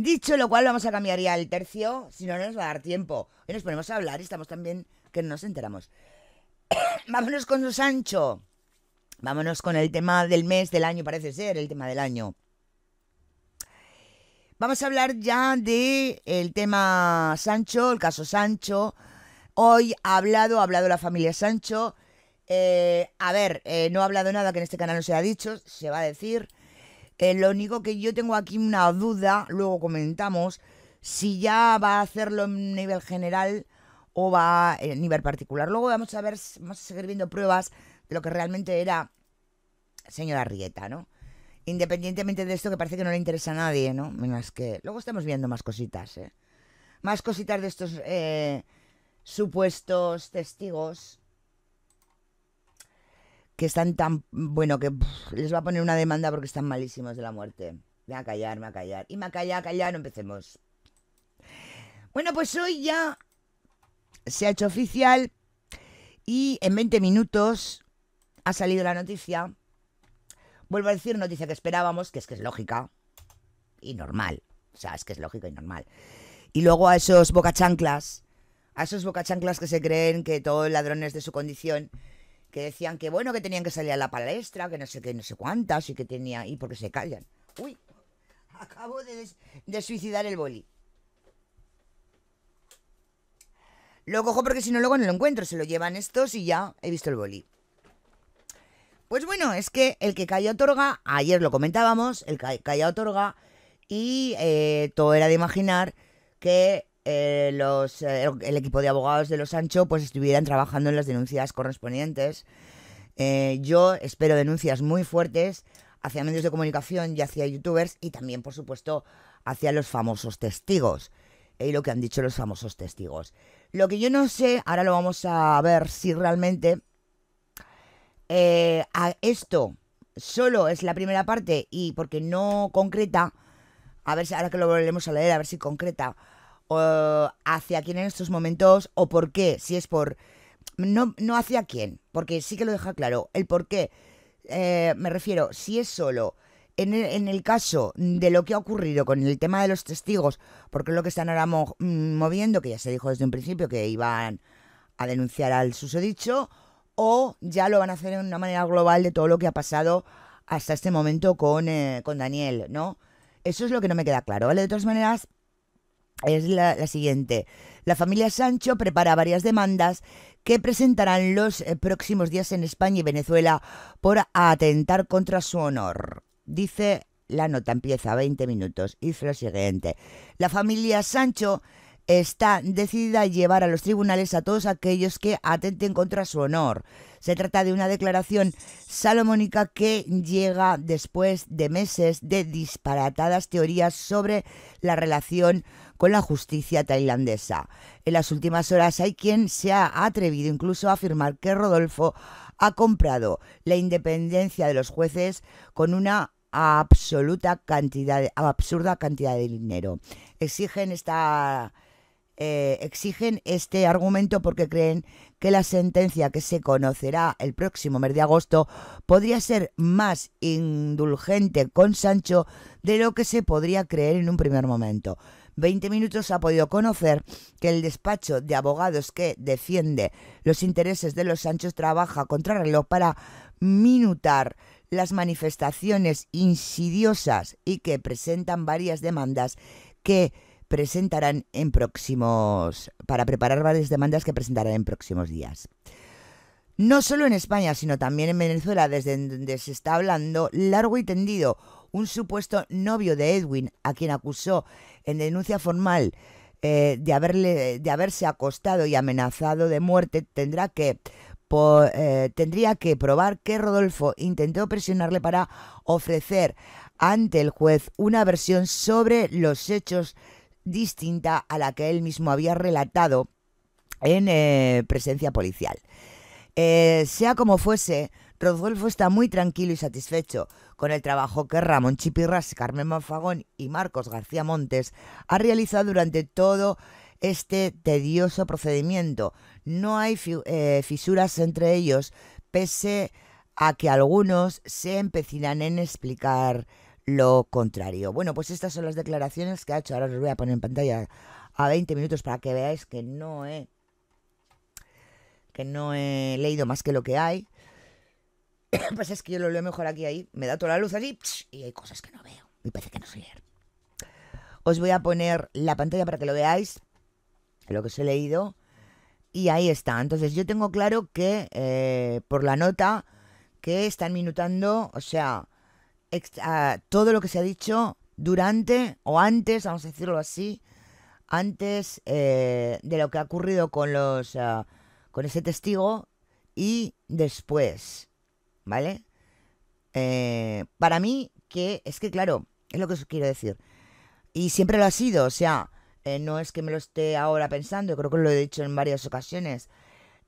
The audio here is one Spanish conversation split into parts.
Dicho lo cual, vamos a cambiar ya el tercio, si no, nos va a dar tiempo. Hoy nos ponemos a hablar y estamos también que nos enteramos. Vámonos con Sancho. Vámonos con el tema del mes, del año, parece ser, el tema del año. Vamos a hablar ya de el tema Sancho, el caso Sancho. Hoy ha hablado, ha hablado la familia Sancho. Eh, a ver, eh, no ha hablado nada que en este canal no se ha dicho, se va a decir. Eh, lo único que yo tengo aquí una duda, luego comentamos, si ya va a hacerlo en nivel general o va a nivel particular. Luego vamos a ver, vamos a seguir viendo pruebas de lo que realmente era señora Rieta, ¿no? Independientemente de esto que parece que no le interesa a nadie, ¿no? Menos que luego estamos viendo más cositas, ¿eh? Más cositas de estos eh, supuestos testigos que están tan, bueno, que les va a poner una demanda porque están malísimos de la muerte. Me a callar, me a callar. Y me a callar, callar, no empecemos. Bueno, pues hoy ya se ha hecho oficial y en 20 minutos ha salido la noticia. Vuelvo a decir, noticia que esperábamos, que es que es lógica y normal. O sea, es que es lógico y normal. Y luego a esos bocachanclas, a esos bocachanclas que se creen que todo ladrón es de su condición que decían que bueno, que tenían que salir a la palestra, que no sé qué, no sé cuántas, y que tenía, y porque se callan. Uy, acabo de, suicidar el boli. Lo cojo porque si no, luego no lo encuentro. Se lo llevan estos y ya he visto el boli. Pues bueno, es que el que calla otorga, ayer lo comentábamos, el que calla otorga, y eh, todo era de imaginar que eh, los, eh, el equipo de abogados de los Sancho pues estuvieran trabajando en las denuncias correspondientes. Eh, yo espero denuncias muy fuertes hacia medios de comunicación y hacia youtubers y también, por supuesto, hacia los famosos testigos. Y lo que han dicho los famosos testigos. Lo que yo no sé, ahora lo vamos a ver si realmente a esto solo es la primera parte y porque no concreta, a ver si ahora que lo volvemos a leer, a ver si concreta hacia quién en estos momentos o por qué, si es por... No, no hacia quién, porque sí que lo deja claro. El por qué, eh, me refiero, si es solo en el, caso de lo que ha ocurrido con el tema de los testigos, porque es lo que están ahora mm, moviendo, que ya se dijo desde un principio que iban a denunciar al susodicho, o ya lo van a hacer en una manera global de todo lo que ha pasado hasta este momento con, eh, con Daniel, ¿no? Eso es lo que no me queda claro, ¿vale? De todas maneras, es la, siguiente. La familia Sancho prepara varias demandas que presentarán los eh, próximos días en España y Venezuela por atentar contra su honor. Dice la nota, empieza 20 minutos. Y lo siguiente. La familia Sancho está decidida a llevar a los tribunales a todos aquellos que atenten contra su honor. Se trata de una declaración salomónica que llega después de meses de disparatadas teorías sobre la relación con la justicia tailandesa. En las últimas horas hay quien se ha atrevido incluso a afirmar que Rodolfo ha comprado la independencia de los jueces con una absoluta cantidad, absurda cantidad de dinero. Exigen esta eh, exigen este argumento porque creen que la sentencia que se conocerá el próximo mes de agosto podría ser más indulgente con Sancho de lo que se podría creer en un primer momento. 20 minutos ha podido conocer que el despacho de abogados que defiende los intereses de los Sanchos trabaja contra contrarreloj para minutar las manifestaciones insidiosas y que presentan varias demandas que presentarán en próximos para preparar varias demandas que presentarán en próximos días. No solo en España, sino también en Venezuela, desde donde se está hablando largo y tendido un supuesto novio de Edwin, a quien acusó en denuncia formal eh, de, haberle, de haberse acostado y amenazado de muerte, tendrá que eh, tendría que probar que Rodolfo intentó presionarle para ofrecer ante el juez una versión sobre los hechos distinta a la que él mismo había relatado en eh, presencia policial. sea como fuese, Rodolfo está muy tranquilo y satisfecho, con el trabajo que Ramón Chipirras, Carmen Manfagón y Marcos García Montes han realizado durante todo este tedioso procedimiento. No hay eh, fisuras entre ellos, pese a que algunos se empecinan en explicar lo contrario. Bueno, pues estas son las declaraciones que ha hecho. Ahora os voy a poner en pantalla a 20 minutos para que veáis que no he, que no he leído más que lo que hay. pues es que yo lo veo mejor aquí, ahí. Me da toda la luz así y hay cosas que no veo. Y parece que no sé leer. Os voy a poner la pantalla para que lo veáis, lo que os he leído. Y ahí está. Entonces yo tengo claro que eh, por la nota que están minutando, o sea, todo lo que se ha dicho durante o antes, vamos a decirlo así, antes eh, de lo que ha ocurrido con los... Ah, con ese testigo y después. ¿vale? Eh, para mí, que es que, claro, es lo que os quiero decir. Y siempre lo ha sido, o sea, eh, no es que me lo esté ahora pensando, creo que lo he dicho en varias ocasiones.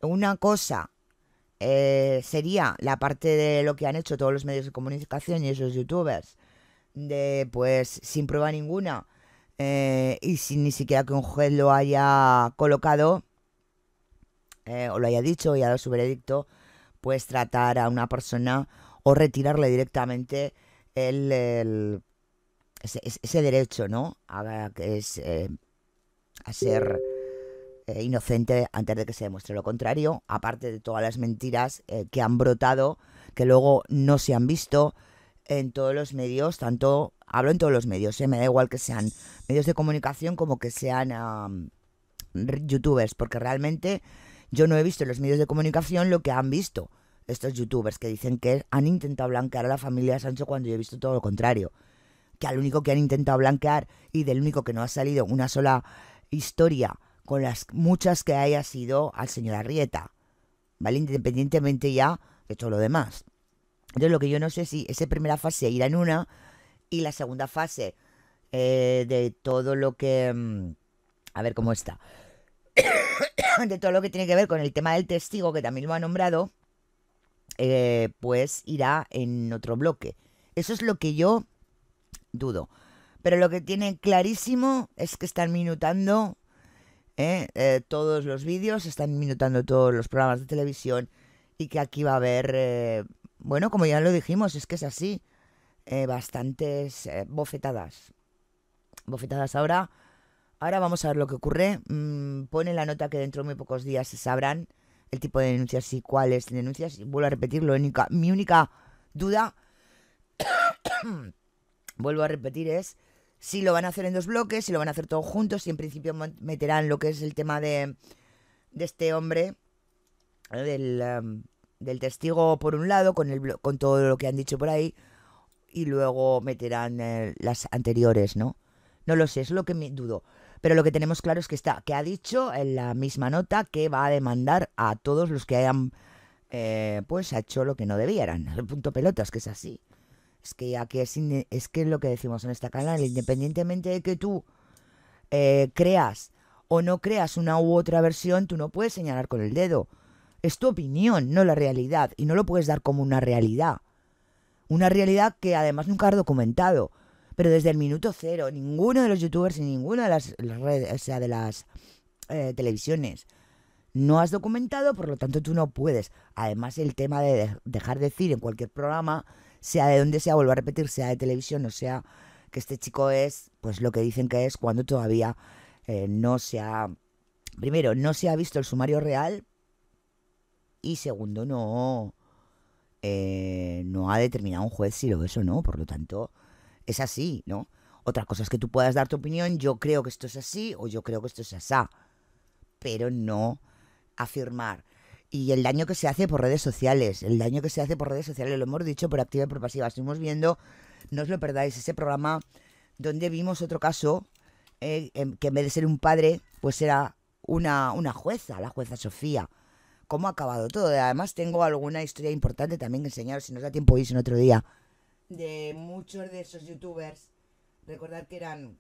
Una cosa eh, sería la parte de lo que han hecho todos los medios de comunicación y esos youtubers, de pues sin prueba ninguna y sin ni siquiera que un juez lo haya colocado o lo haya dicho y ha dado su veredicto, puedes tratar a una persona o retirarle directamente el, ese, derecho, ¿no? A, que es eh, a ser eh, inocente antes de que se demuestre lo contrario, aparte de todas las mentiras eh, que han brotado, que luego no se han visto en todos los medios, tanto hablo en todos los medios, me da igual que sean medios de comunicación como que sean youtubers, porque realmente yo no he visto en los medios de comunicación lo que han visto estos youtubers que dicen que han intentado blanquear a la familia Sancho cuando yo he visto todo lo contrario. Que al único que han intentado blanquear y del único que no ha salido una sola historia con las muchas que haya sido al señor Arrieta. ¿Vale? Independientemente ya de todo lo demás. Entonces lo que yo no sé si esa primera fase irá en una y la segunda fase eh, de todo lo que... Mm, a ver cómo está. de todo lo que tiene que ver con el tema del testigo, que también lo ha nombrado, eh, pues irá en otro bloque. Eso es lo que yo dudo. Pero lo que tiene clarísimo es que están minutando eh, eh, todos los vídeos, están minutando todos los programas de televisión y que aquí va a haber, bueno, como ya lo dijimos, es que es así, bastantes bofetadas. Bofetadas ahora Ahora vamos a ver lo que ocurre. Mm, pone la nota que dentro de muy pocos días se sabrán el tipo de denuncias y cuáles denuncias. Y vuelvo a repetirlo, única, mi única duda, vuelvo a repetir, es si lo van a hacer en dos bloques, si lo van a hacer todos juntos, si en principio meterán lo que es el tema de, este hombre, eh, em, del, testigo por un lado, con, con todo lo que han dicho por ahí, y luego meterán eh, las anteriores, ¿no? No lo sé, es lo que me dudo. Pero lo que tenemos claro es que está, que ha dicho en la misma nota que va a demandar a todos los que hayan eh, pues hecho lo que no debieran. punto pelotas, que es así. Es que aquí es, es que es lo que decimos en esta canal, independientemente de que tú eh, creas o no creas una u otra versión, tú no puedes señalar con el dedo. Es tu opinión, no la realidad, y no lo puedes dar como una realidad. Una realidad que además nunca has documentado pero desde el minuto cero, ninguno de los youtubers y ninguna de las redes, o sea, de las eh, televisiones no has documentado, por lo tanto tú no puedes. Además, el tema de dejar decir en cualquier programa, sea de donde sea, vuelvo a repetir, sea de televisión o sea que este chico es, pues lo que dicen que es cuando todavía eh, no se ha, primero, no se ha visto el sumario real y segundo, no, eh, no ha determinado un juez si lo es o no, por lo tanto es así, ¿no? Otra cosa es que tú puedas dar tu opinión, yo creo que esto es así o yo creo que esto es asá, pero no afirmar. Y el daño que se hace por redes sociales, el daño que se hace por redes sociales, lo hemos dicho por activa y por pasiva. Estuvimos viendo, no os lo perdáis, ese programa donde vimos otro caso eh, que en vez de ser un padre, pues era una, jueza, la jueza Sofía. ¿Cómo ha acabado todo? Además, tengo alguna historia importante también que enseñaros, si nos da tiempo hoy, en otro día de muchos de esos youtubers, Recordad que eran,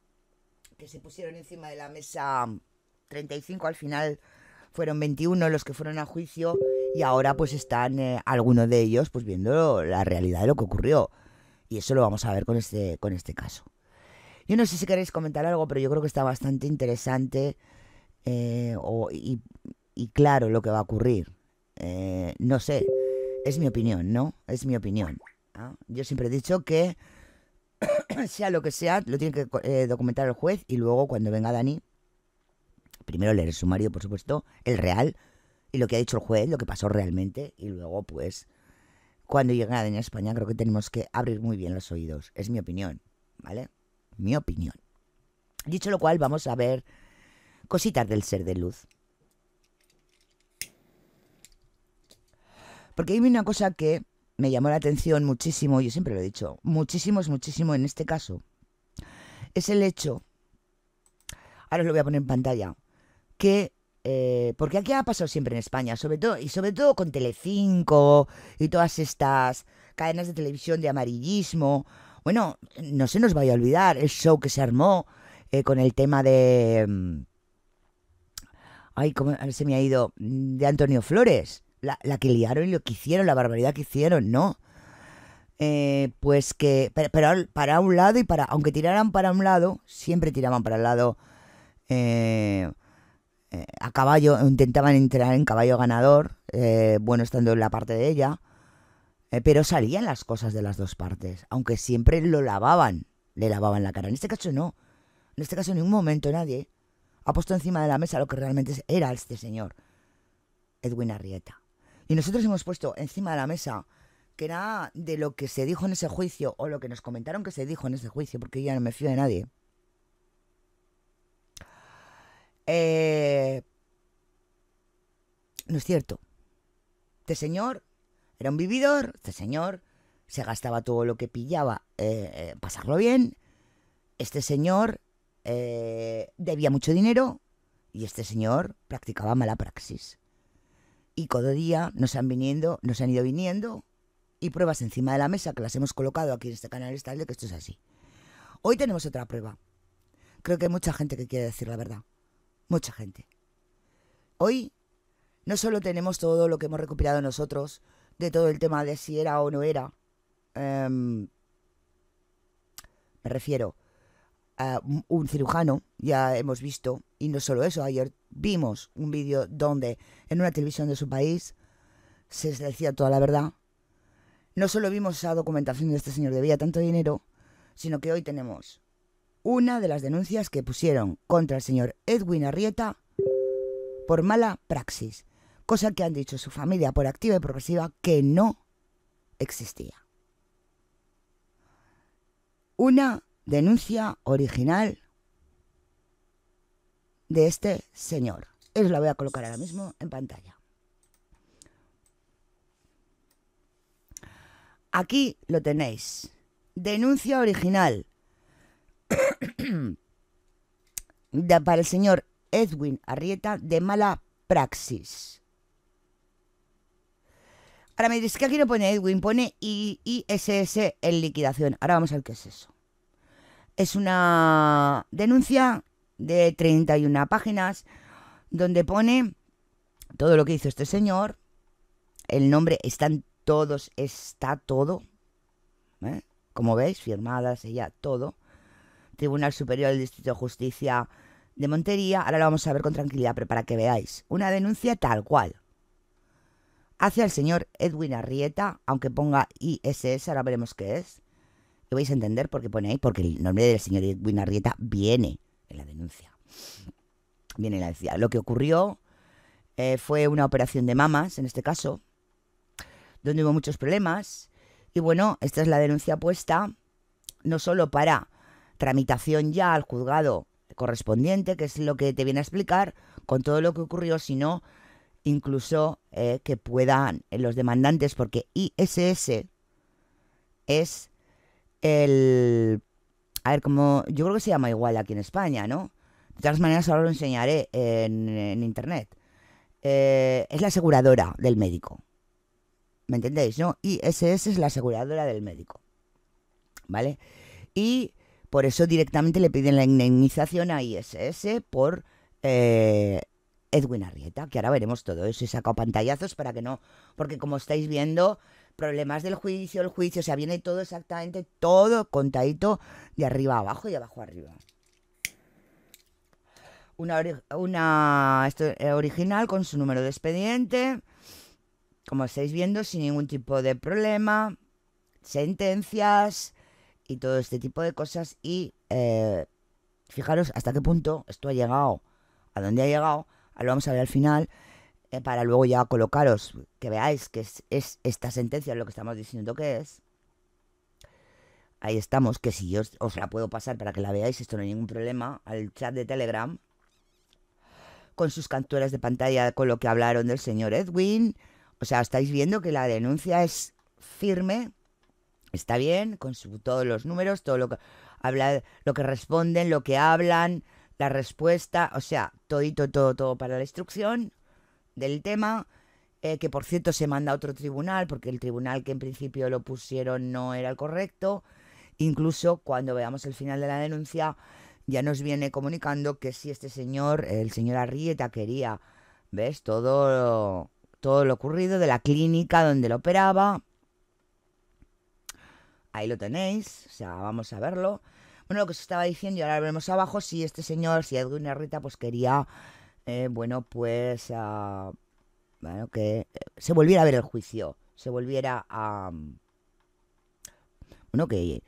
que se pusieron encima de la mesa 35 al final fueron 21 los que fueron a juicio y ahora pues están eh, algunos de ellos pues viendo la realidad de lo que ocurrió y eso lo vamos a ver con este con este caso yo no sé si queréis comentar algo pero yo creo que está bastante interesante eh, y, claro lo que va a ocurrir eh, no sé es mi opinión no es mi opinión yo siempre he dicho que, sea lo que sea, lo tiene que eh, documentar el juez y luego cuando venga Dani, primero leer el sumario, por supuesto, el real, y lo que ha dicho el juez, lo que pasó realmente, y luego pues cuando llegue a Dani a España creo que tenemos que abrir muy bien los oídos. Es mi opinión, ¿vale? Mi opinión. Dicho lo cual, vamos a ver cositas del ser de luz. Porque hay una cosa que me llamó la atención muchísimo, yo siempre lo he dicho, muchísimo es muchísimo en este caso, es el hecho, ahora os lo voy a poner en pantalla, que, eh, porque aquí ha pasado siempre en España, sobre todo, y sobre todo con Telecinco y todas estas cadenas de televisión de amarillismo, bueno, no se nos vaya a olvidar el show que se armó eh, con el tema de... Mm, ay, cómo se me ha ido de Antonio Flores la, que liaron y lo que hicieron, la barbaridad que hicieron, ¿no? Eh, pues que, pero, para un lado y para, aunque tiraran para un lado, siempre tiraban para el lado eh, eh, a caballo, intentaban entrar en caballo ganador, bueno, estando en la parte de ella, pero salían las cosas de las dos partes, aunque siempre lo lavaban, le lavaban la cara. En este caso no, en este caso en ningún momento nadie ha puesto encima de la mesa lo que realmente era este señor, Edwin Arrieta. Y nosotros hemos puesto encima de la mesa que era de lo que se dijo en ese juicio o lo que nos comentaron que se dijo en ese juicio, porque yo ya no me fío de nadie. Eh, no es cierto. Este señor era un vividor, este señor se gastaba todo lo que pillaba, eh, eh, pasarlo bien, este señor debía mucho dinero y este señor practicaba mala praxis y cada día nos han, viniendo, nos han ido viniendo y pruebas encima de la mesa que las hemos colocado aquí en este canal de que esto es así. Hoy tenemos otra prueba. Creo que hay mucha gente que quiere decir la verdad. Mucha gente. Hoy no solo tenemos todo lo que hemos recuperado nosotros de todo el tema de si era o no era, em, me refiero a un cirujano, ya hemos visto y no solo eso, ayer vimos un vídeo donde en una televisión de su país se decía toda la verdad. No solo vimos esa documentación de este señor debía tanto dinero, sino que hoy tenemos una de las denuncias que pusieron contra el señor Edwin Arrieta por mala praxis, cosa que han dicho su familia por activa y progresiva que no existía. Una denuncia original de este señor. Os la voy a colocar ahora mismo en pantalla. Aquí lo tenéis. Denuncia original para el señor Edwin Arrieta de mala praxis. Ahora me diréis que aquí no pone Edwin, pone ISS en liquidación. Ahora vamos a ver qué es eso. Es una denuncia de 31 páginas donde pone todo lo que hizo este señor, el nombre, están todos, está todo, ¿eh? como veis, firmadas, ella, todo. Tribunal Superior del Distrito de Justicia de Montería, ahora lo vamos a ver con tranquilidad, pero para que veáis, una denuncia tal cual. Hacia el señor Edwin Arrieta, aunque ponga ISS, ahora veremos qué es. y vais a entender qué pone ahí, porque el nombre del señor Edwin Arrieta viene la denuncia. Viene la decía, lo que ocurrió eh, fue una operación de mamas, en este caso, donde hubo muchos problemas. Y bueno, esta es la denuncia puesta no solo para tramitación ya al juzgado correspondiente, que es lo que te viene a explicar con todo lo que ocurrió, sino incluso eh, que puedan eh, los demandantes, porque ISS es el a ver, como. Yo creo que se llama igual aquí en España, ¿no? De todas maneras, ahora lo enseñaré en, internet. Eh, es la aseguradora del médico. ¿Me entendéis? ¿No? ISS es la aseguradora del médico. ¿Vale? Y por eso directamente le piden la indemnización a ISS por eh, Edwin Arrieta, que ahora veremos todo eso. He sacado pantallazos para que no. Porque como estáis viendo, problemas del juicio, el juicio, o sea, viene todo exactamente, todo contadito de arriba abajo y de abajo arriba. Una, eh, original con su número de expediente, como estáis viendo, sin ningún tipo de problema, sentencias y todo este tipo de cosas. Y eh, fijaros hasta qué punto esto ha llegado, a dónde ha llegado, lo vamos a ver al final. Eh, para luego ya colocaros, que veáis que es, esta sentencia lo que estamos diciendo que es. Ahí estamos, que si yo os, la puedo pasar para que la veáis, esto no hay ningún problema, al chat de Telegram, con sus capturas de pantalla con lo que hablaron del señor Edwin. O sea, estáis viendo que la denuncia es firme, está bien, con todos los números, todo lo que habla, lo que responden, lo que hablan, la respuesta, o sea, todito, todo, todo para la instrucción del tema, eh, que por cierto se manda a otro tribunal, porque el tribunal que en principio lo pusieron no era el correcto. Incluso cuando veamos el final de la denuncia, ya nos viene comunicando que si este señor, el señor Arrieta, quería, ¿ves? Todo, todo lo ocurrido de la clínica donde lo operaba. Ahí lo tenéis, o sea, vamos a verlo. Bueno, lo que os estaba diciendo, y ahora veremos abajo, si este señor, si Edwin Arrieta, pues quería eh, bueno, pues, ah, bueno, que eh, se volviera a ver el juicio, se volviera a... Mm, bueno, que,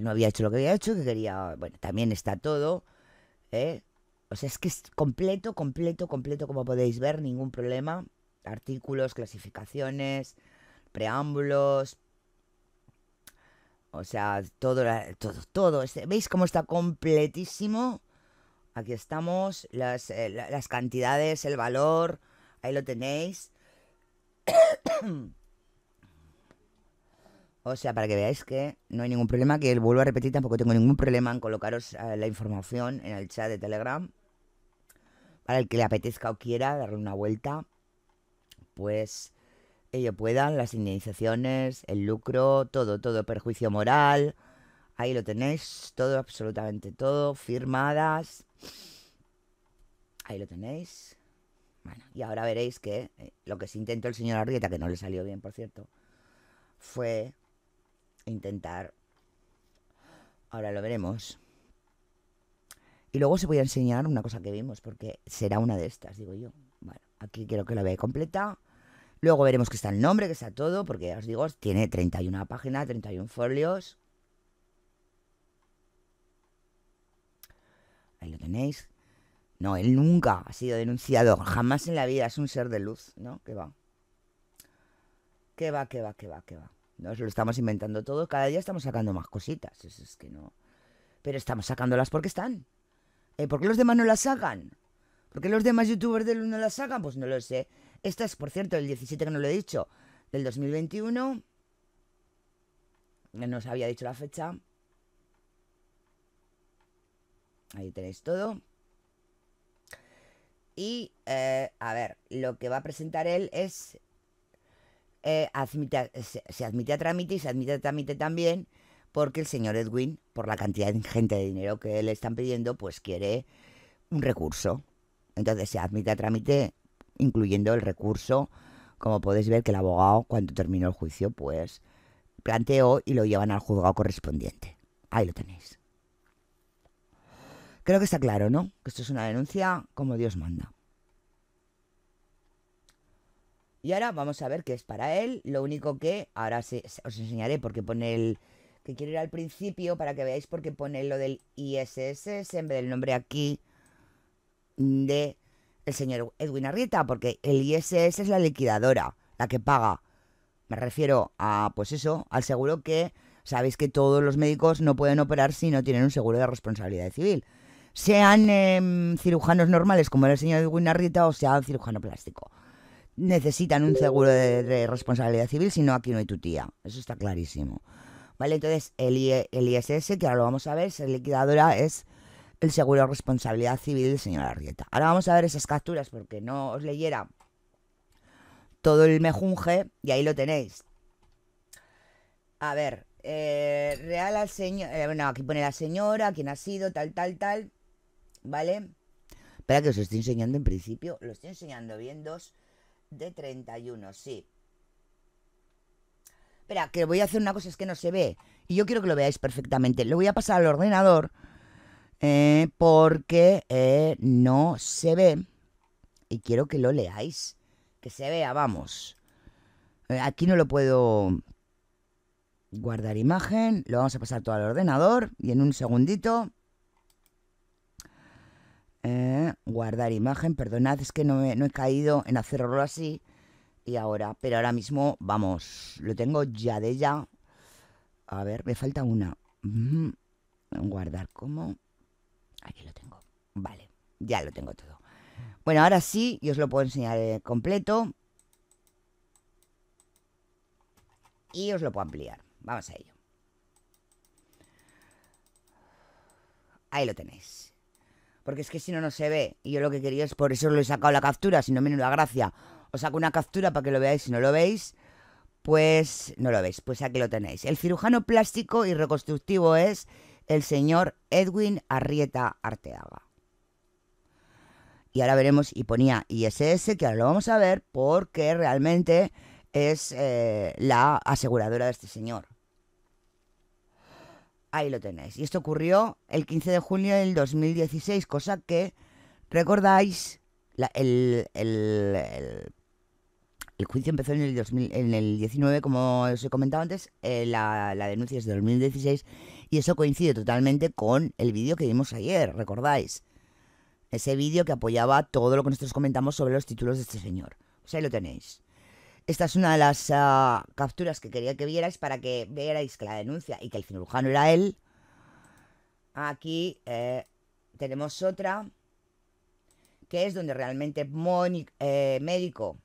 no había hecho lo que había hecho, que quería... Bueno, también está todo, eh, O sea, es que es completo, completo, completo, como podéis ver, ningún problema. Artículos, clasificaciones, preámbulos. O sea, todo, todo, todo. Este, ¿Veis cómo está completísimo? Aquí estamos, eh, las, cantidades, el valor, ahí lo tenéis. O sea, para que veáis que no hay ningún problema, que vuelvo a repetir, tampoco tengo ningún problema en colocaros eh, la información en el chat de Telegram. Para el que le apetezca o quiera darle una vuelta, pues ello puedan, las indemnizaciones, el lucro, todo, todo, perjuicio moral, Ahí lo tenéis, todo, absolutamente todo, firmadas. Ahí lo tenéis. Bueno, y ahora veréis que eh, lo que se intentó el señor Arrieta, que no le salió bien, por cierto, fue intentar... Ahora lo veremos. Y luego os voy a enseñar una cosa que vimos, porque será una de estas, digo yo. Bueno, aquí quiero que la veáis completa. Luego veremos que está el nombre, que está todo, porque os digo, tiene 31 páginas, 31 folios. lo tenéis. No, él nunca ha sido denunciado, jamás en la vida, es un ser de luz, ¿no? Que va. qué va, qué va, qué va, qué va. Nos lo estamos inventando todo, cada día estamos sacando más cositas, eso es que no. Pero estamos sacándolas porque están. ¿Eh? ¿Por qué los demás no las sacan? porque los demás youtubers de no las sacan? Pues no lo sé. Esta es, por cierto, el 17 que no lo he dicho, del 2021. No os había dicho la fecha. Ahí tenéis todo. Y, eh, a ver, lo que va a presentar él es... Eh, se, se, admite a trámite y se admite a trámite también porque el señor Edwin, por la cantidad ingente de dinero que le están pidiendo, pues quiere un recurso. Entonces se admite a trámite incluyendo el recurso. Como podéis ver que el abogado, cuando terminó el juicio, pues planteó y lo llevan al juzgado correspondiente. Ahí lo tenéis. Creo que está claro, ¿no? Que esto es una denuncia como Dios manda. Y ahora vamos a ver qué es para él. Lo único que ahora os enseñaré porque pone el... Que quiero ir al principio para que veáis porque pone lo del ISS en vez del nombre aquí de el señor Edwin Arrieta. Porque el ISS es la liquidadora, la que paga. Me refiero a, pues eso, al seguro que... Sabéis que todos los médicos no pueden operar si no tienen un seguro de responsabilidad civil sean em, cirujanos normales como el señor Arrieta o sea cirujano plástico. Necesitan un seguro de, responsabilidad civil, si no, aquí no hay tu tía. Eso está clarísimo. ¿Vale? Entonces, el, ISS, e, e que ahora lo vamos a ver, ser liquidadora es el seguro de responsabilidad civil del señor Arrieta. Ahora vamos a ver esas capturas porque no os leyera todo el mejunje y ahí lo tenéis. A ver, eh, real al señor. Eh, bueno, aquí pone la señora, quién ha sido, tal, tal, tal. ¿Vale? Espera que os estoy enseñando en principio. Lo estoy enseñando bien. 2 de 31, sí. Espera, que voy a hacer una cosa, es que no se ve. Y yo quiero que lo veáis perfectamente. Lo voy a pasar al ordenador eh, porque eh, no se ve. Y quiero que lo leáis. Que se vea, vamos. Eh, aquí no lo puedo guardar imagen. Lo vamos a pasar todo al ordenador. Y en un segundito eh, guardar imagen, perdonad, es que no, he caído en hacerlo así y ahora, pero ahora mismo, vamos, lo tengo ya de ya. A ver, me falta una. guardar como. Aquí lo tengo. Vale, ya lo tengo todo. Bueno, ahora sí, y os lo puedo enseñar eh, completo. Y os lo puedo ampliar. Vamos a ello. Ahí lo tenéis. Porque es que si no, no se ve. Y yo lo que quería es, por eso lo he sacado la captura, si no, la gracia. Os saco una captura para que lo veáis, si no lo veis, pues no lo veis, pues aquí lo tenéis. El cirujano plástico y reconstructivo es el señor Edwin Arrieta Arteaga. Y ahora veremos, y ponía ISS, que ahora lo vamos a ver, porque realmente es eh, la aseguradora de este señor. Ahí lo tenéis. Y esto ocurrió el 15 de junio del 2016, cosa que, recordáis, el, juicio empezó en el, 2000, en el 19, como os he comentado antes, eh, la, la, denuncia es de 2016 y eso coincide totalmente con el vídeo que vimos ayer, recordáis. Ese vídeo que apoyaba todo lo que nosotros comentamos sobre los títulos de este señor. Pues ahí lo tenéis. Esta es una de las ah, capturas que quería que vierais para que vierais que la denuncia y que el cirujano era él. Aquí eh, tenemos otra, que es donde realmente Mónica, eh, médico,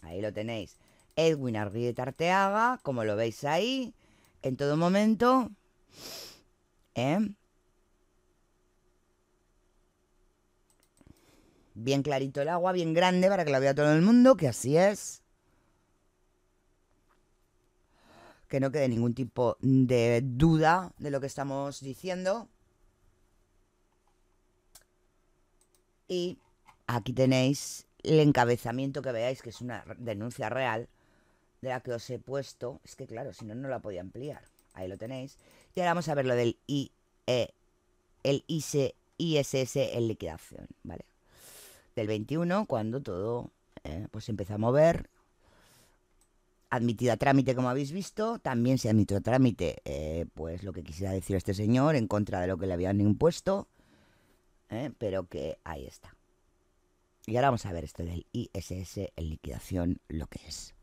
ahí lo tenéis, Edwin de Tarteaga, como lo veis ahí, en todo momento. ¿eh? Bien clarito el agua, bien grande para que lo vea todo el mundo, que así es. que no quede ningún tipo de duda de lo que estamos diciendo. Y aquí tenéis el encabezamiento que veáis, que es una denuncia real, de la que os he puesto. Es que claro, si no, no la podía ampliar. Ahí lo tenéis. Y ahora vamos a ver lo del e, el ISS en liquidación, ¿vale? Del 21, cuando todo eh, pues se empieza a mover, Admitido a trámite, como habéis visto, también se admitió a trámite, eh, pues lo que quisiera decir este señor en contra de lo que le habían impuesto, eh, pero que ahí está. Y ahora vamos a ver esto del ISS en liquidación, lo que es.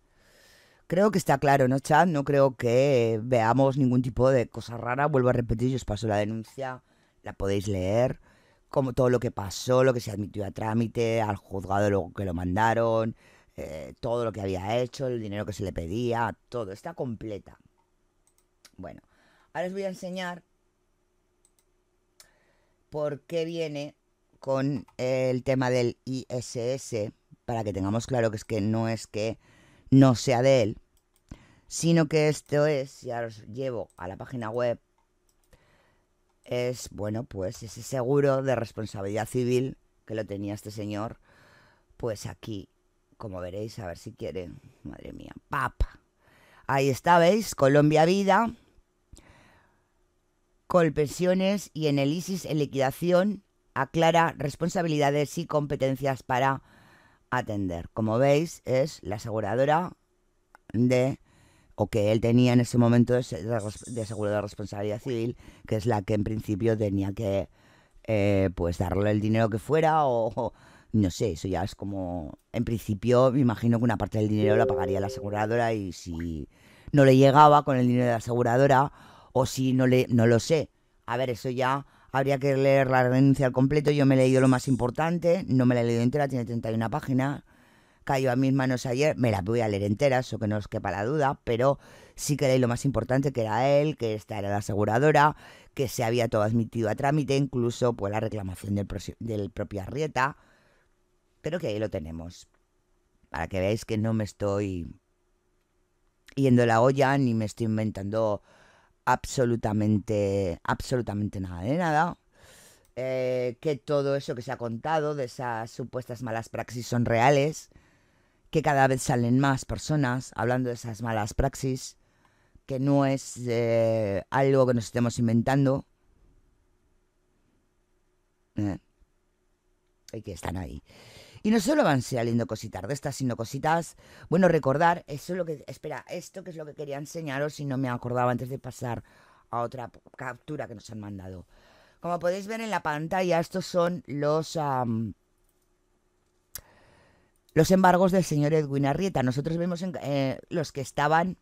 Creo que está claro, ¿no, Chad? No creo que veamos ningún tipo de cosa rara. Vuelvo a repetir, yo os paso la denuncia, la podéis leer, como todo lo que pasó, lo que se admitió a trámite, al juzgado lo que lo mandaron, eh, todo lo que había hecho, el dinero que se le pedía, todo, está completa. Bueno, ahora os voy a enseñar por qué viene con el tema del ISS, para que tengamos claro que es que no es que no sea de él, sino que esto es, ya os llevo a la página web, es, bueno, pues ese seguro de responsabilidad civil que lo tenía este señor, pues aquí como veréis, a ver si quiere, madre mía, papa. Ahí está, ¿veis? Colombia Vida, Colpensiones y en el ISIS en liquidación aclara responsabilidades y competencias para atender. Como veis, es la aseguradora de o que él tenía en ese momento de, de de responsabilidad civil, que es la que en principio tenía que eh, pues darle el dinero que fuera o no sé, eso ya es como, en principio me imagino que una parte del dinero lo pagaría la aseguradora y si no le llegaba con el dinero de la aseguradora o si no le, no lo sé. A ver, eso ya habría que leer la renuncia al completo, yo me he leído lo más importante, no me la he leído entera, tiene 31 páginas, cayó a mis manos ayer, me la voy a leer entera, eso que no os quepa la duda, pero sí que leí lo más importante, que era él, que esta era la aseguradora, que se había todo admitido a trámite, incluso pues la reclamación del, del propio Arrieta, pero que ahí lo tenemos. Para que veáis que no me estoy yendo la olla ni me estoy inventando absolutamente, absolutamente nada de nada. Eh, que todo eso que se ha contado de esas supuestas malas praxis son reales, que cada vez salen más personas hablando de esas malas praxis, que no es eh, algo que nos estemos inventando. Eh. y que están ahí. Y no solo van saliendo cositas de estas, sino cositas. Bueno, recordar, eso es lo que. Espera, esto que es lo que quería enseñaros y no me acordaba antes de pasar a otra captura que nos han mandado. Como podéis ver en la pantalla, estos son los. los embargos del señor Edwin Arrieta. Nosotros vemos en, eh, los que estaban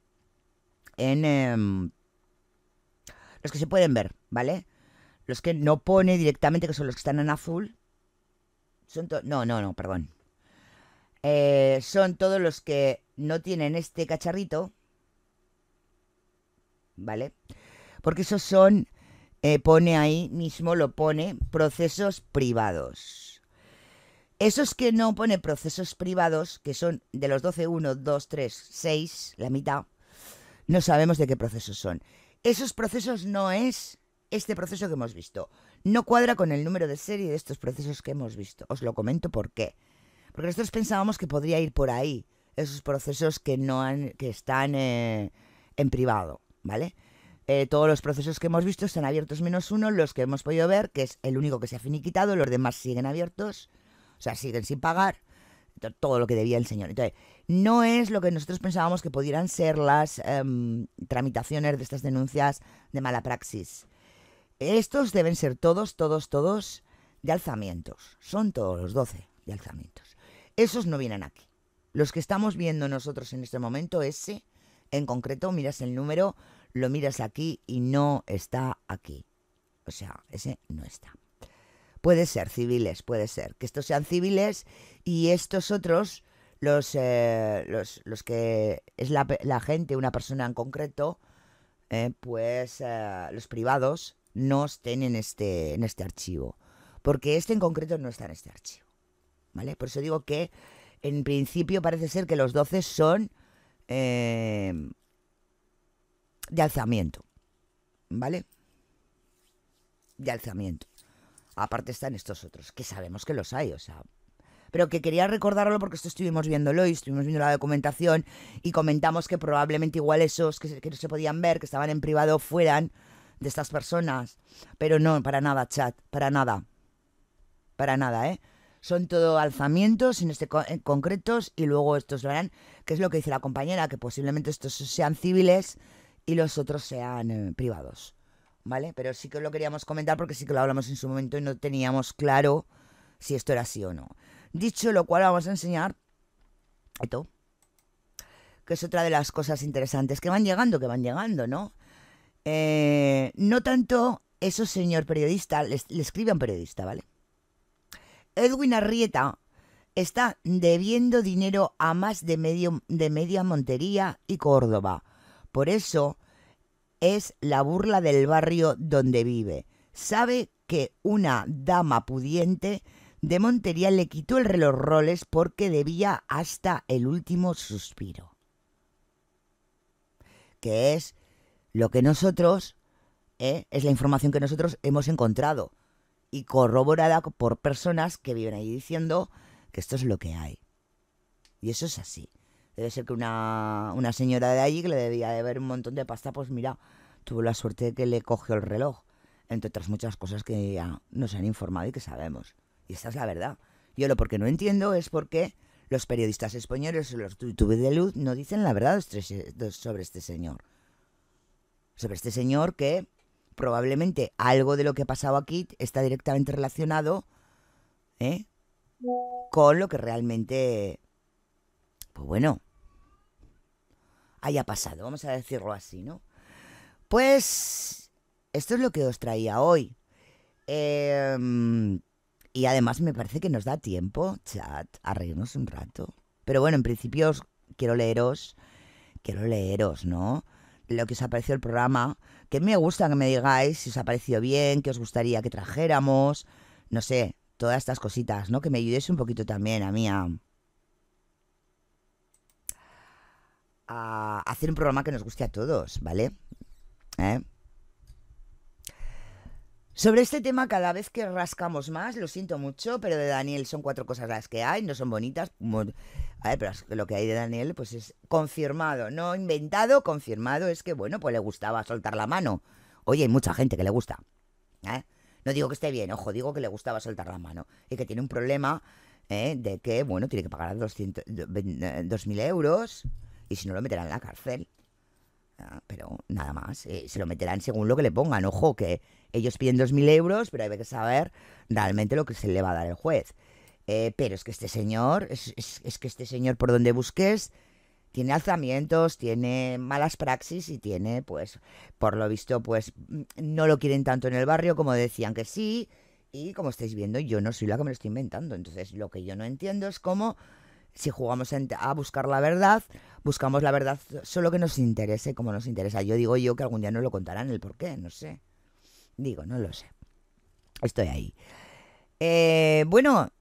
en. Em, los que se pueden ver, ¿vale? Los que no pone directamente, que son los que están en azul, son no, no, no, perdón. Eh, son todos los que no tienen este cacharrito. ¿Vale? Porque esos son, eh, pone ahí mismo, lo pone, procesos privados. Esos que no pone procesos privados, que son de los 12, 1, 2, 3, 6, la mitad, no sabemos de qué procesos son. Esos procesos no es este proceso que hemos visto no cuadra con el número de serie de estos procesos que hemos visto. Os lo comento por qué. Porque nosotros pensábamos que podría ir por ahí esos procesos que no han, que están eh, en privado, ¿vale? Eh, todos los procesos que hemos visto están abiertos menos uno, los que hemos podido ver, que es el único que se ha finiquitado, los demás siguen abiertos, o sea, siguen sin pagar todo lo que debía el señor. Entonces, no es lo que nosotros pensábamos que pudieran ser las em, tramitaciones de estas denuncias de mala praxis. Estos deben ser todos, todos, todos de alzamientos. Son todos los 12 de alzamientos. Esos no vienen aquí. Los que estamos viendo nosotros en este momento, ese en concreto, miras el número, lo miras aquí y no está aquí. O sea, ese no está. Puede ser civiles, puede ser que estos sean civiles y estos otros, los, eh, los, que es la, gente, una persona en concreto, eh, pues eh, los privados, no estén en este, en este archivo. Porque este en concreto no está en este archivo. ¿Vale? Por eso digo que en principio parece ser que los 12 son eh, de alzamiento. ¿Vale? De alzamiento. Aparte están estos otros, que sabemos que los hay, o sea. Pero que quería recordarlo porque esto estuvimos viéndolo y estuvimos viendo la documentación y comentamos que probablemente igual esos que no se podían ver, que estaban en privado, fueran de estas personas. Pero no, para nada, chat, para nada. Para nada, ¿eh? Son todo alzamientos, en este concretos, y luego estos lo harán, que es lo que dice la compañera, que posiblemente estos sean civiles y los otros sean eh, privados. ¿Vale? Pero sí que lo queríamos comentar porque sí que lo hablamos en su momento y no teníamos claro si esto era así o no. Dicho lo cual, vamos a enseñar esto, que es otra de las cosas interesantes que van llegando, que van llegando, ¿no? Eh, no tanto eso, señor periodista, le, le escribe un periodista, ¿vale? Edwin Arrieta está debiendo dinero a más de, medio, de media Montería y Córdoba. Por eso es la burla del barrio donde vive. Sabe que una dama pudiente de Montería le quitó el reloj Roles porque debía hasta el último suspiro. Que es lo que nosotros ¿eh? es la información que nosotros hemos encontrado y corroborada por personas que viven ahí diciendo que esto es lo que hay. Y eso es así. Debe ser que una, una señora de allí que le debía de ver un montón de pasta, pues mira, tuvo la suerte de que le cogió el reloj, entre otras muchas cosas que ya nos han informado y que sabemos. Y esta es la verdad. Yo lo porque no entiendo es porque los periodistas españoles o los youtubers de luz no dicen la verdad sobre este, este señor sobre este señor que probablemente algo de lo que ha pasado aquí está directamente relacionado ¿eh? con lo que realmente, pues bueno, haya pasado, vamos a decirlo así, ¿no? Pues esto es lo que os traía hoy. Em, y además me parece que nos da tiempo, chat, a reírnos un rato. Pero bueno, en principio quiero leeros, quiero leeros, ¿no? lo que os ha parecido el programa, que me gusta que me digáis si os ha parecido bien, que os gustaría que trajéramos, no sé, todas estas cositas, ¿no? Que me ayudéis un poquito también a mí a, a hacer un programa que nos guste a todos, ¿vale? ¿Eh? Sobre este tema, cada vez que rascamos más, lo siento mucho, pero de Daniel son cuatro cosas las que hay, no son bonitas. A ver, pero lo que hay de Daniel, pues es confirmado, no inventado, confirmado, es que, bueno, pues le gustaba soltar la mano. Oye, hay mucha gente que le gusta. ¿eh? No digo que esté bien, ojo, digo que le gustaba soltar la mano. Y que tiene un problema ¿eh? de que, bueno, tiene que pagar 2.000 eh, euros y si no lo meterán en la cárcel. Ah, pero nada más, eh, se lo meterán según lo que le pongan. Ojo, que ellos piden 2.000 euros, pero hay que saber realmente lo que se le va a dar el juez. Eh, pero es que este señor, es, que este señor por donde busques, tiene alzamientos, tiene malas praxis y tiene, pues, por lo visto, pues, no lo quieren tanto en el barrio como decían que sí. Y como estáis viendo, yo no soy la que me lo estoy inventando. Entonces, lo que yo no entiendo es cómo si jugamos a buscar la verdad, buscamos la verdad solo que nos interese, como nos interesa. Yo digo yo que algún día nos lo contarán el por qué, no sé. Digo, no lo sé. Estoy ahí. Eh, bueno,